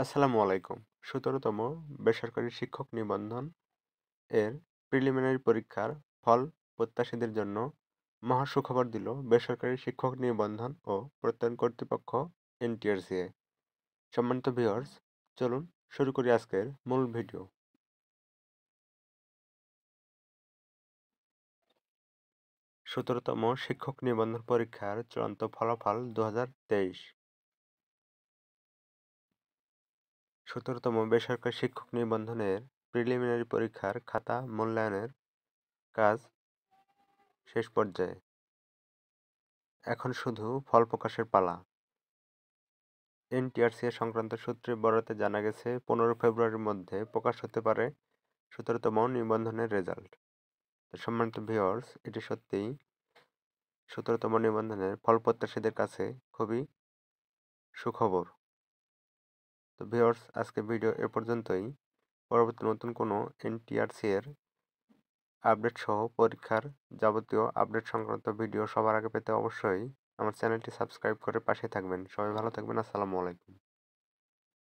আসসালামু আলাইকুম সতেরোতম বেসরকারি শিক্ষক নিবন্ধন এর প্রিলিমিনারি পরীক্ষার ফল প্রত্যাশীদের জন্য মহা সুখবর দিল বেসরকারি শিক্ষক নিবন্ধন ও প্রত্যয়ন কর্তৃপক্ষ এনটিআরসিএ সম্মানিত ভিউয়ার্স চলুন শুরু করি আজকের মূল ভিডিও সতেরোতম শিক্ষক নিবন্ধন পরীক্ষার চূড়ান্ত ফলাফল দু হাজার তেইশ সতেরোতম বেসরকারি শিক্ষক নিবন্ধনের প্রিলিমিনারি পরীক্ষার খাতা মূল্যায়নের কাজ শেষ পর্যায়ে এখন শুধু ফল প্রকাশের পালা এনটিআরসি সংক্রান্ত সূত্রে বরাতে জানা গেছে পনেরো ফেব্রুয়ারির মধ্যে প্রকাশ হতে পারে সতেরোতম নিবন্ধনের রেজাল্ট সম্মানিত ভিওর্স এটি সত্যিই সতেরোতম নিবন্ধনের ফল প্রত্যাশীদের কাছে খুবই সুখবর তো ভিওর্স আজকে ভিডিও এ পর্যন্তই পরবর্তী নতুন কোনো এনটিআরসি এর আপডেট সহ পরীক্ষার যাবতীয় আপডেট সংক্রান্ত ভিডিও সবার আগে পেতে অবশ্যই আমার চ্যানেলটি সাবস্ক্রাইব করে পাশে থাকবেন সবাই ভালো থাকবেন আসসালামু আলাইকুম